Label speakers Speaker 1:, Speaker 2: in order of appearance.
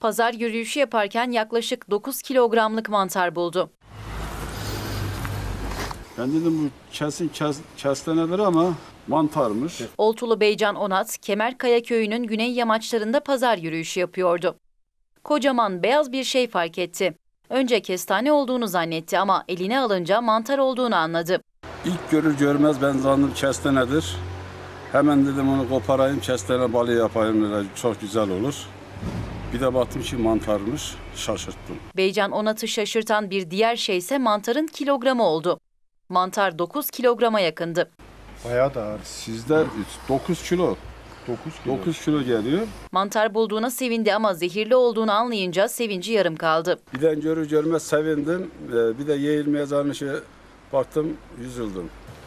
Speaker 1: pazar yürüyüşü yaparken yaklaşık 9 kilogramlık mantar buldu.
Speaker 2: Ben dedim bu kesin kes, kestanedir ama mantarmış.
Speaker 1: Oltulu Beycan Onat, Kemerkaya köyünün güney yamaçlarında pazar yürüyüşü yapıyordu. Kocaman beyaz bir şey fark etti. Önce kestane olduğunu zannetti ama eline alınca mantar olduğunu anladı.
Speaker 2: İlk görür görmez ben zannım kestanedir. Hemen dedim onu koparayım kestane balı yapayım dedi. Çok güzel olur. Bir de baktım ki mantarmış, şaşırttım.
Speaker 1: Beycan Onat'ı şaşırtan bir diğer şey ise mantarın kilogramı oldu. Mantar 9 kilograma yakındı.
Speaker 2: Bayağı da ağır. Sizde 9 kilo. 9 kilo. 9 kilo geliyor.
Speaker 1: Mantar bulduğuna sevindi ama zehirli olduğunu anlayınca sevinci yarım kaldı.
Speaker 2: Bir de görür görmez sevindim. Ee, bir de yeğilmeye zanneşe baktım, yüzüldüm.